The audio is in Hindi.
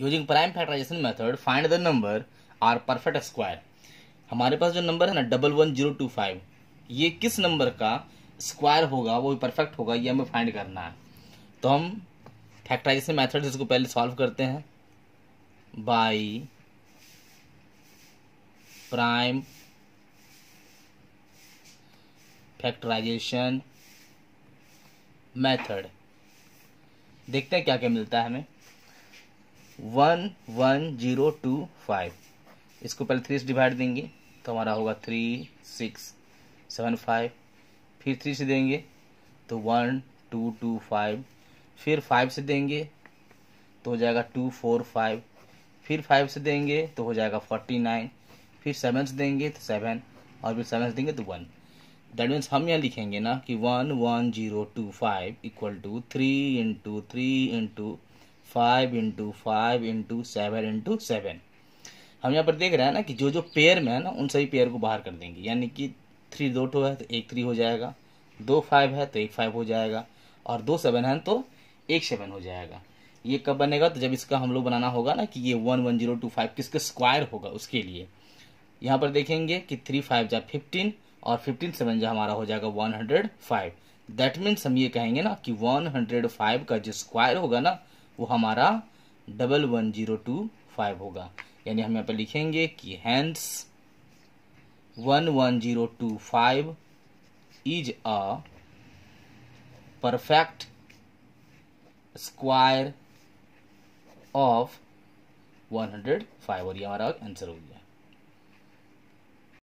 using prime factorization method find the number are perfect square हमारे पास जो नंबर है ना double one zero two five ये किस नंबर का स्क्वायर होगा वो परफेक्ट होगा ये हमें फाइंड करना है तो हम फैक्टराइजेशन मैथड इसको पहले सॉल्व करते हैं बाई प्राइम फैक्टराइजेशन मेथड देखते हैं क्या क्या मिलता है हमें one one zero two five इसको पहले थ्री से डिवाइड देंगे तो हमारा होगा थ्री सिक्स सेवन फाइव फिर थ्री से देंगे तो वन टू टू फाइव फिर फाइव से देंगे तो हो जाएगा टू फोर फाइव फिर फाइव से देंगे तो हो जाएगा फोर्टी नाइन फिर सेवन से देंगे तो सेवन और फिर सेवन से देंगे तो वन दैट मीन्स हम यहाँ लिखेंगे ना कि one one zero two five equal to three into three into five into five into seven into seven हम यहाँ पर देख रहे हैं ना कि जो जो पेयर में है ना उन सभी पेयर को बाहर कर देंगे यानी कि थ्री दो टू है तो एक थ्री हो जाएगा दो फाइव है तो एक फाइव हो जाएगा और दो सेवन है तो एक सेवन हो जाएगा ये कब बनेगा तो जब इसका हम लोग बनाना होगा ना कि ये one one zero two five किसका स्क्वायर होगा उसके लिए यहाँ पर देखेंगे कि थ्री फाइव जा फिफ्टीन और फिफ्टीन सेवन जा हमारा हो जाएगा one hundred five that means हम ये कहेंगे ना कि वन हंड्रेड फाइव का जो स्क्वायर होगा ना वो हमारा double one zero two five होगा यानी हम यहाँ पर लिखेंगे कि hence one one zero two five is a perfect square of one hundred five और ये हमारा आंसर हो गया